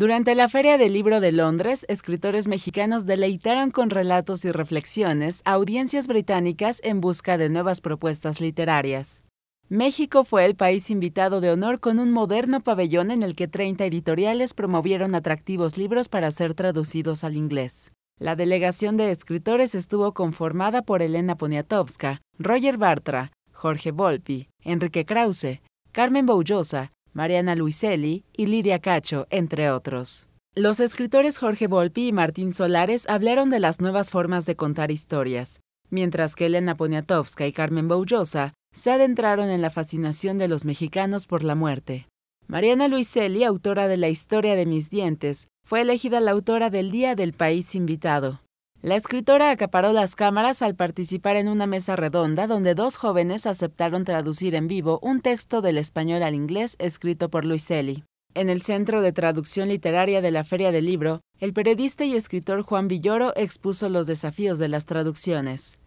Durante la Feria del Libro de Londres, escritores mexicanos deleitaron con relatos y reflexiones a audiencias británicas en busca de nuevas propuestas literarias. México fue el país invitado de honor con un moderno pabellón en el que 30 editoriales promovieron atractivos libros para ser traducidos al inglés. La delegación de escritores estuvo conformada por Elena Poniatowska, Roger Bartra, Jorge Volpi, Enrique Krause, Carmen Boullosa, Mariana Luiselli y Lidia Cacho, entre otros. Los escritores Jorge Volpi y Martín Solares hablaron de las nuevas formas de contar historias, mientras que Elena Poniatowska y Carmen Boullosa se adentraron en la fascinación de los mexicanos por la muerte. Mariana Luiselli, autora de La historia de mis dientes, fue elegida la autora del Día del País Invitado. La escritora acaparó las cámaras al participar en una mesa redonda donde dos jóvenes aceptaron traducir en vivo un texto del español al inglés escrito por Luiselli. En el Centro de Traducción Literaria de la Feria del Libro, el periodista y escritor Juan Villoro expuso los desafíos de las traducciones.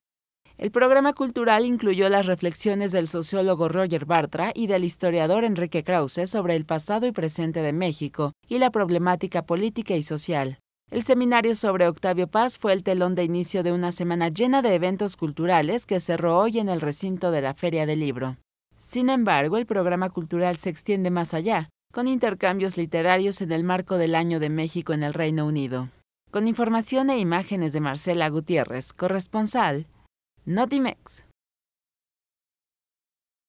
El programa cultural incluyó las reflexiones del sociólogo Roger Bartra y del historiador Enrique Krause sobre el pasado y presente de México y la problemática política y social. El seminario sobre Octavio Paz fue el telón de inicio de una semana llena de eventos culturales que cerró hoy en el recinto de la Feria del Libro. Sin embargo, el programa cultural se extiende más allá, con intercambios literarios en el marco del Año de México en el Reino Unido. Con información e imágenes de Marcela Gutiérrez, corresponsal, Notimex.